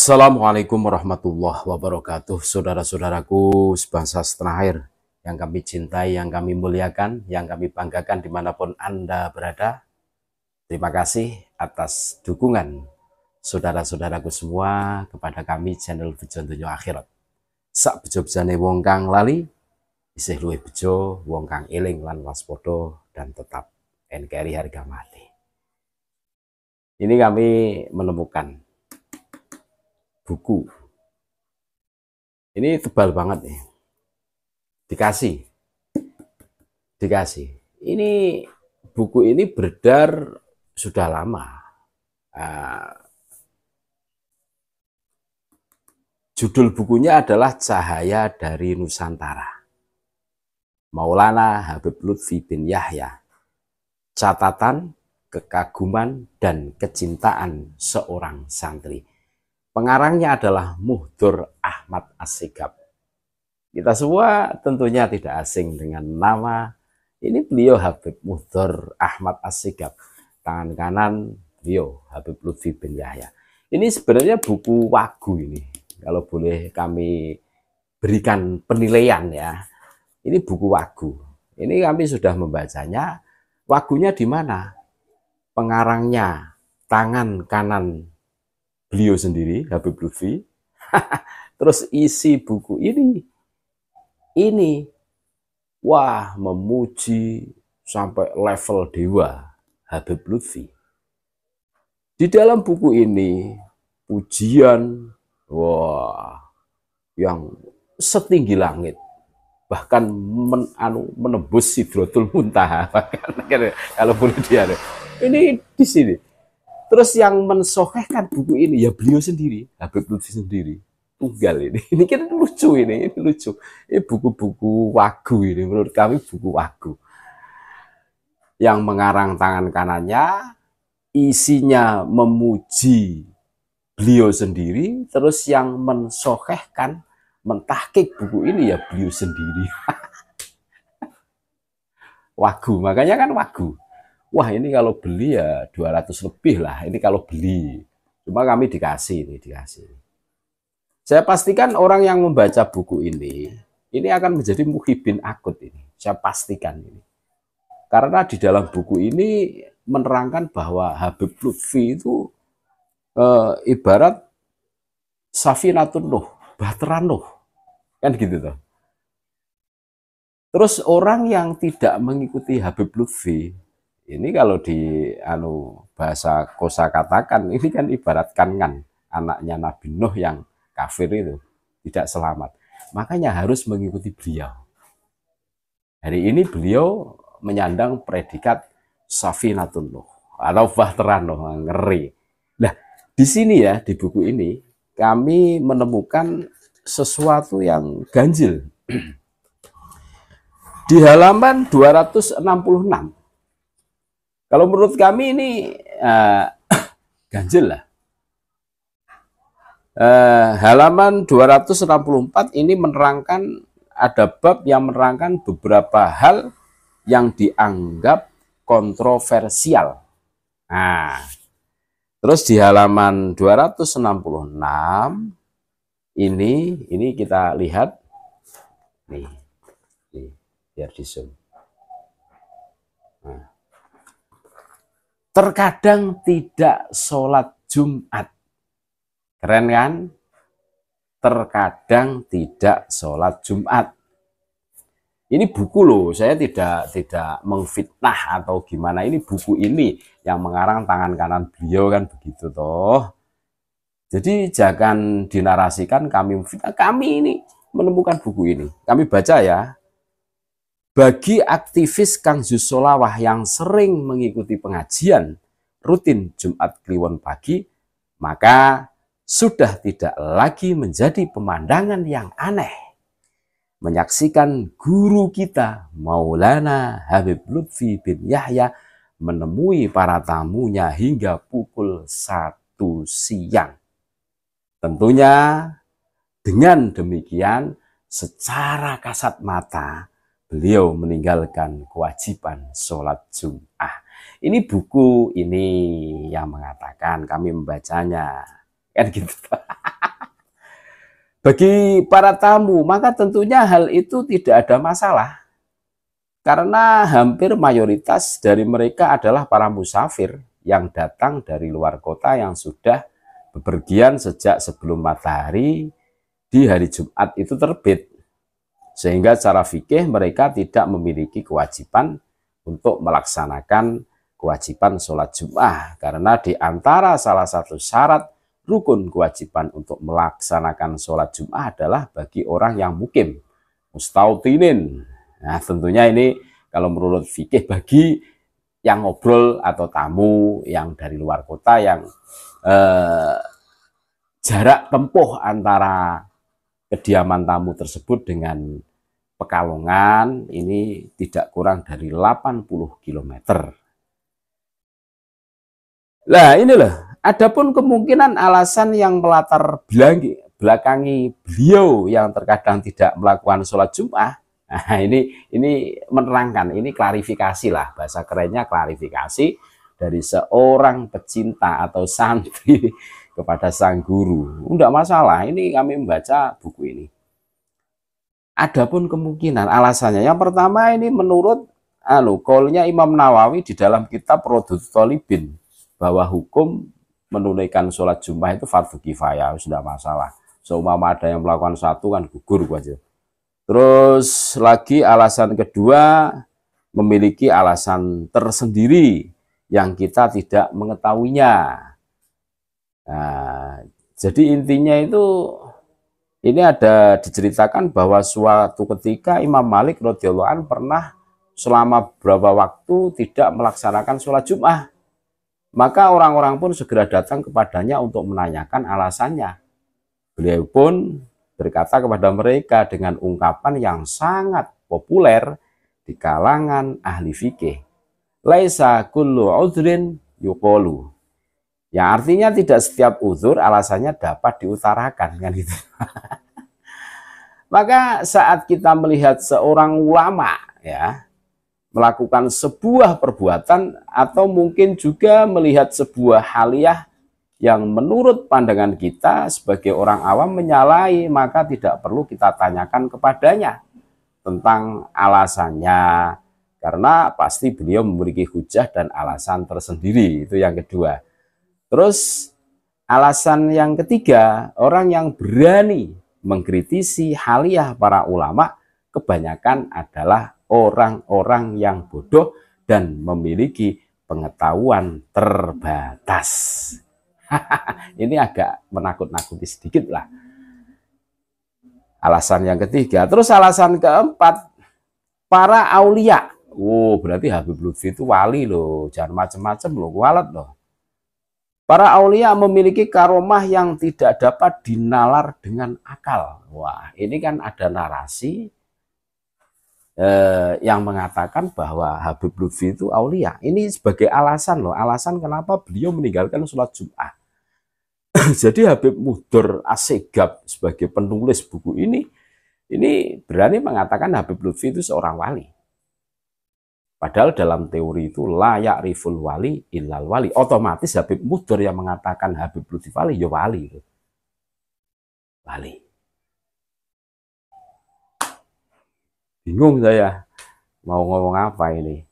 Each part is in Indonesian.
Assalamualaikum warahmatullahi wabarakatuh Saudara-saudaraku sebangsa setengah air Yang kami cintai, yang kami muliakan Yang kami banggakan dimanapun Anda berada Terima kasih atas dukungan Saudara-saudaraku semua Kepada kami channel Bejo Dunia Akhirat Sak bejo bejane wong kang lali Isih luwe bejo wong kang iling lan waspodo Dan tetap NKRI harga mati Ini kami menemukan buku. Ini tebal banget nih. Dikasih. Dikasih. Ini buku ini beredar sudah lama. Uh, judul bukunya adalah Cahaya dari Nusantara. Maulana Habib Lutfi bin Yahya. Catatan, kekaguman, dan kecintaan seorang santri. Pengarangnya adalah Muhdur Ahmad Asigap. Kita semua tentunya tidak asing dengan nama ini beliau Habib Muhdur Ahmad Asigap. Tangan kanan beliau Habib Lutfi bin Yahya. Ini sebenarnya buku wagu ini. Kalau boleh kami berikan penilaian ya. Ini buku wagu. Ini kami sudah membacanya. Wagunya di mana? Pengarangnya tangan kanan beliau sendiri Habib Lutfi terus isi buku ini ini wah memuji sampai level dewa Habib Lutfi di dalam buku ini pujian wah yang setinggi langit bahkan men, anu, menembus sidrotul muntaha bahkan kan, kalau boleh dia ini di sini Terus yang mensohkan buku ini ya beliau sendiri, Habib Lutfi sendiri. Tunggal ini. Ini kan lucu ini, ini lucu. Ini buku-buku wagu ini menurut kami buku wagu. Yang mengarang tangan kanannya isinya memuji beliau sendiri, terus yang mensohkan mentahkik buku ini ya beliau sendiri. wagu, makanya kan wagu wah ini kalau beli ya 200 lebih lah ini kalau beli cuma kami dikasih ini dikasih saya pastikan orang yang membaca buku ini ini akan menjadi muhibin akut ini saya pastikan ini karena di dalam buku ini menerangkan bahwa Habib Lutfi itu e, ibarat Safinatun Nuh, Bahtera Nuh. Kan gitu tuh. Terus orang yang tidak mengikuti Habib Lutfi, ini kalau di anu bahasa kosa katakan ini kan ibaratkan kan anaknya Nabi Nuh yang kafir itu tidak selamat. Makanya harus mengikuti beliau. Hari ini beliau menyandang predikat Safinatun Nuh atau Bahtera Nuh, ngeri. Nah, di sini ya di buku ini kami menemukan sesuatu yang ganjil. di halaman 266 kalau menurut kami ini uh, ganjil lah. Uh, halaman 264 ini menerangkan ada bab yang menerangkan beberapa hal yang dianggap kontroversial. Nah, terus di halaman 266 ini ini kita lihat nih, nih biar di zoom. terkadang tidak sholat Jumat. Keren kan? Terkadang tidak sholat Jumat. Ini buku loh, saya tidak tidak mengfitnah atau gimana. Ini buku ini yang mengarang tangan kanan beliau kan begitu toh. Jadi jangan dinarasikan kami fitnah. Kami ini menemukan buku ini. Kami baca ya, bagi aktivis Kang Jusolawah yang sering mengikuti pengajian rutin Jumat Kliwon pagi, maka sudah tidak lagi menjadi pemandangan yang aneh. Menyaksikan guru kita Maulana Habib Lutfi bin Yahya menemui para tamunya hingga pukul satu siang. Tentunya dengan demikian secara kasat mata beliau meninggalkan kewajiban sholat Jum'ah. Ini buku ini yang mengatakan kami membacanya. Kan gitu. Bagi para tamu, maka tentunya hal itu tidak ada masalah. Karena hampir mayoritas dari mereka adalah para musafir yang datang dari luar kota yang sudah bepergian sejak sebelum matahari di hari Jumat itu terbit. Sehingga secara fikih mereka tidak memiliki kewajiban untuk melaksanakan kewajiban sholat Jum'ah. Karena di antara salah satu syarat rukun kewajiban untuk melaksanakan sholat Jum'ah adalah bagi orang yang mukim. Mustautinin. Nah tentunya ini kalau menurut fikih bagi yang ngobrol atau tamu yang dari luar kota yang eh, jarak tempuh antara kediaman tamu tersebut dengan Pekalongan ini tidak kurang dari 80 km. Nah inilah. loh, adapun kemungkinan alasan yang melatar belangi, belakangi beliau yang terkadang tidak melakukan sholat Jum'ah, nah ini ini menerangkan, ini klarifikasi lah, bahasa kerennya klarifikasi dari seorang pecinta atau santri kepada sang guru. Tidak masalah, ini kami membaca buku ini. Adapun kemungkinan alasannya yang pertama ini menurut anu kolnya Imam Nawawi di dalam kitab Rodut Tolibin bahwa hukum menunaikan sholat Jumat itu fardu kifayah sudah masalah. Seumpama ada yang melakukan satu kan gugur wajib. Terus lagi alasan kedua memiliki alasan tersendiri yang kita tidak mengetahuinya. Nah, jadi intinya itu ini ada diceritakan bahwa suatu ketika Imam Malik radhiyallahu an pernah selama beberapa waktu tidak melaksanakan sholat Jum'ah. Maka orang-orang pun segera datang kepadanya untuk menanyakan alasannya. Beliau pun berkata kepada mereka dengan ungkapan yang sangat populer di kalangan ahli fikih. Laisa kullu udrin yukolu. Ya artinya tidak setiap uzur alasannya dapat diutarakan kan gitu. Maka saat kita melihat seorang ulama ya melakukan sebuah perbuatan atau mungkin juga melihat sebuah haliah yang menurut pandangan kita sebagai orang awam menyalahi maka tidak perlu kita tanyakan kepadanya tentang alasannya karena pasti beliau memiliki hujah dan alasan tersendiri itu yang kedua. Terus alasan yang ketiga, orang yang berani mengkritisi haliah para ulama kebanyakan adalah orang-orang yang bodoh dan memiliki pengetahuan terbatas. Ini agak menakut-nakuti sedikit lah. Alasan yang ketiga, terus alasan keempat, para aulia. Oh, berarti Habib Lutfi itu wali loh, jangan macem-macem loh, kualat loh. Para aulia memiliki karomah yang tidak dapat dinalar dengan akal. Wah, ini kan ada narasi eh, yang mengatakan bahwa Habib Lutfi itu aulia. Ini sebagai alasan loh, alasan kenapa beliau meninggalkan sholat Jum'ah. Jadi Habib Mudur Asegab sebagai penulis buku ini, ini berani mengatakan Habib Lutfi itu seorang wali. Padahal dalam teori itu layak riful wali ilal wali. Otomatis Habib Mudur yang mengatakan Habib Lutfi wali, ya wali. Wali. Bingung saya mau ngomong apa ini.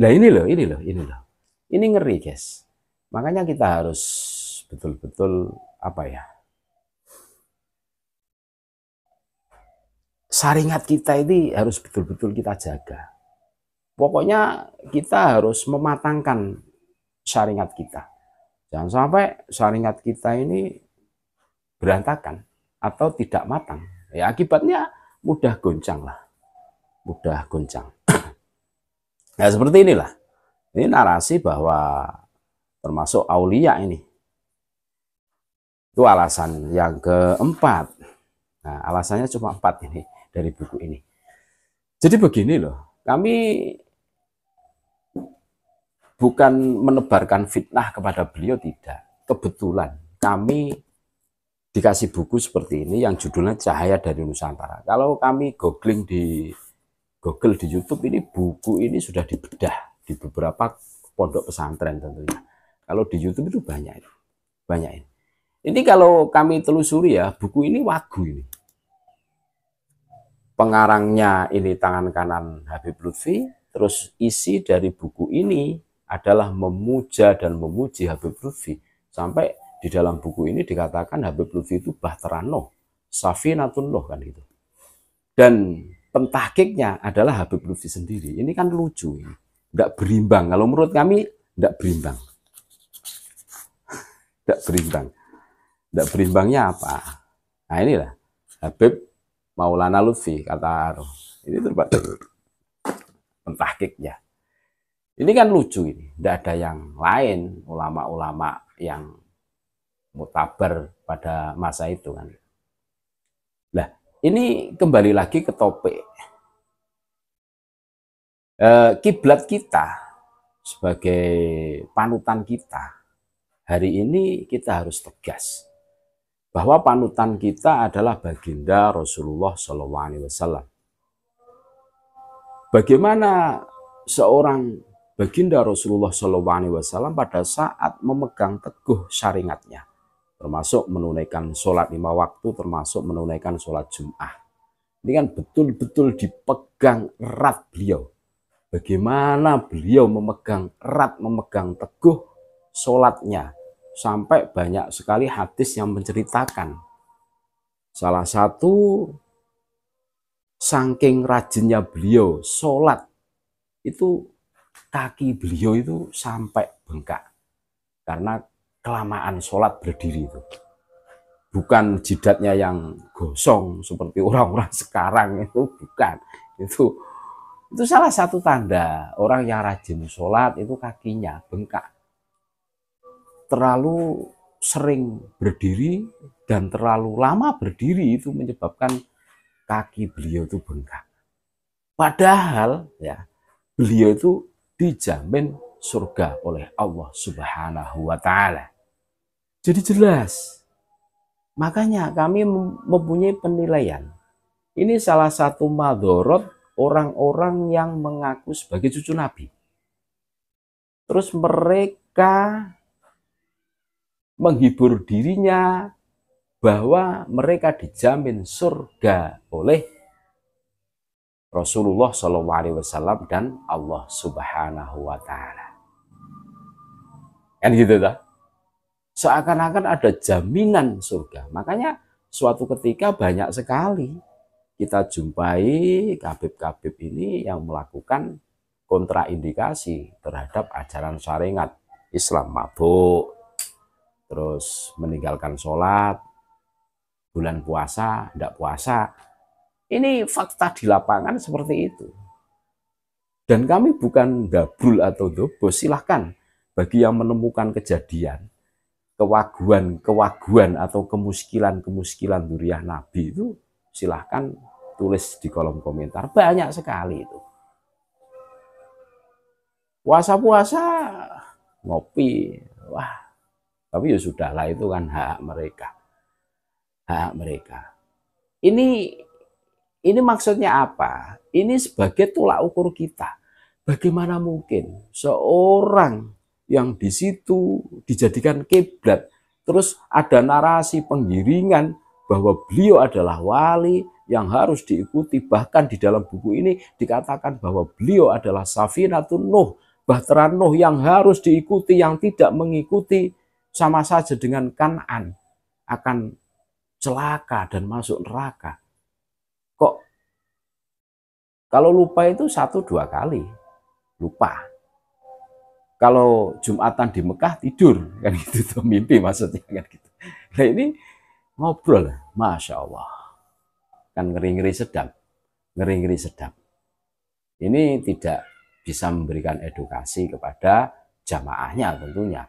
Nah ini loh, ini loh, ini loh. Ini ngeri guys. Makanya kita harus betul-betul apa ya. Saringat kita ini harus betul-betul kita jaga Pokoknya kita harus mematangkan syariat kita. Jangan sampai syariat kita ini berantakan atau tidak matang. Ya akibatnya mudah goncang lah. Mudah goncang. Nah seperti inilah. Ini narasi bahwa termasuk aulia ini. Itu alasan yang keempat. Nah, alasannya cuma empat ini dari buku ini. Jadi begini loh, kami bukan menebarkan fitnah kepada beliau, tidak. Kebetulan kami dikasih buku seperti ini yang judulnya Cahaya dari Nusantara. Kalau kami googling di Google di YouTube ini buku ini sudah dibedah di beberapa pondok pesantren tentunya. Kalau di YouTube itu banyak, banyak ini. Ini kalau kami telusuri ya buku ini wagu ini pengarangnya ini tangan kanan Habib Lutfi, terus isi dari buku ini adalah memuja dan memuji Habib Lutfi. Sampai di dalam buku ini dikatakan Habib Lutfi itu bahterano, safi Safinatun Nuh kan gitu. Dan pentakiknya adalah Habib Lutfi sendiri. Ini kan lucu tidak berimbang. Kalau menurut kami tidak berimbang. tidak berimbang. Tidak berimbangnya apa? Nah inilah Habib Maulana Lutfi kata Aru, Ini terbatas pentahkiknya. Ini kan lucu ini. Tidak ada yang lain ulama-ulama yang mutabar pada masa itu kan. Nah, ini kembali lagi ke topik. Eh, kiblat kita sebagai panutan kita hari ini kita harus tegas bahwa panutan kita adalah baginda Rasulullah SAW. Wasallam. Bagaimana seorang baginda Rasulullah SAW Wasallam pada saat memegang teguh syariatnya, termasuk menunaikan sholat lima waktu, termasuk menunaikan sholat Jum'ah. Ini kan betul-betul dipegang erat beliau. Bagaimana beliau memegang erat, memegang teguh sholatnya, sampai banyak sekali hadis yang menceritakan salah satu saking rajinnya beliau sholat itu kaki beliau itu sampai bengkak karena kelamaan sholat berdiri itu bukan jidatnya yang gosong seperti orang-orang sekarang itu bukan itu itu salah satu tanda orang yang rajin sholat itu kakinya bengkak terlalu sering berdiri dan terlalu lama berdiri itu menyebabkan kaki beliau itu bengkak. Padahal ya beliau itu dijamin surga oleh Allah Subhanahu wa taala. Jadi jelas. Makanya kami mempunyai penilaian. Ini salah satu madorot orang-orang yang mengaku sebagai cucu Nabi. Terus mereka menghibur dirinya bahwa mereka dijamin surga oleh Rasulullah SAW Wasallam dan Allah Subhanahu Wa Taala. Kan gitu dah. Seakan-akan ada jaminan surga. Makanya suatu ketika banyak sekali kita jumpai kabib-kabib ini yang melakukan kontraindikasi terhadap ajaran syariat Islam mabuk, terus meninggalkan sholat, bulan puasa, tidak puasa. Ini fakta di lapangan seperti itu. Dan kami bukan gabrul atau dobo, silahkan bagi yang menemukan kejadian, kewaguan-kewaguan atau kemuskilan-kemuskilan duriah Nabi itu silahkan tulis di kolom komentar. Banyak sekali itu. Puasa-puasa, ngopi, wah tapi ya sudahlah itu kan hak mereka. Hak mereka. Ini ini maksudnya apa? Ini sebagai tolak ukur kita. Bagaimana mungkin seorang yang di situ dijadikan kiblat, terus ada narasi pengiringan bahwa beliau adalah wali yang harus diikuti. Bahkan di dalam buku ini dikatakan bahwa beliau adalah Safinatun Nuh, Bahtera Nuh yang harus diikuti, yang tidak mengikuti sama saja dengan Kanan akan celaka dan masuk neraka. Kok kalau lupa itu satu dua kali lupa. Kalau Jumatan di Mekah tidur kan itu tuh mimpi maksudnya kan gitu. Nah ini ngobrol, masya Allah kan ngeri ngeri sedap, ngeri ngeri sedap. Ini tidak bisa memberikan edukasi kepada jamaahnya tentunya,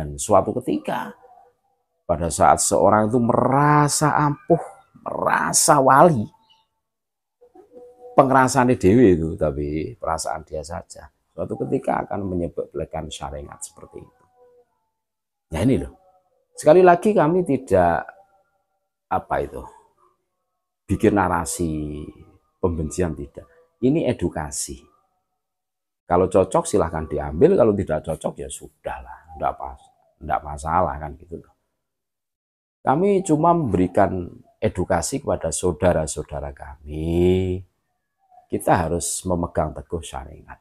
dan suatu ketika, pada saat seorang itu merasa ampuh, merasa wali, pengerasaan di Dewi itu, tapi perasaan dia saja. Suatu ketika akan menyebabkan syaringat seperti itu. Nah ini loh, sekali lagi kami tidak apa itu bikin narasi pembencian tidak. Ini edukasi. Kalau cocok silahkan diambil, kalau tidak cocok ya sudahlah, enggak apa tidak masalah kan gitu loh. Kami cuma memberikan edukasi kepada saudara-saudara kami. Kita harus memegang teguh syariat.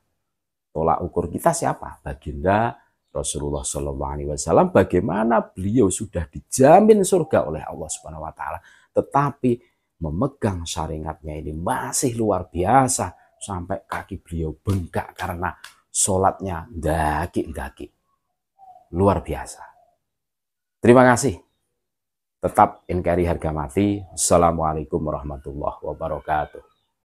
Tolak ukur kita siapa? Baginda Rasulullah SAW. Alaihi Wasallam. Bagaimana beliau sudah dijamin surga oleh Allah Subhanahu Wa Taala, tetapi memegang syariatnya ini masih luar biasa sampai kaki beliau bengkak karena sholatnya daki-daki luar biasa. Terima kasih. Tetap NKRI harga mati. Assalamualaikum warahmatullahi wabarakatuh.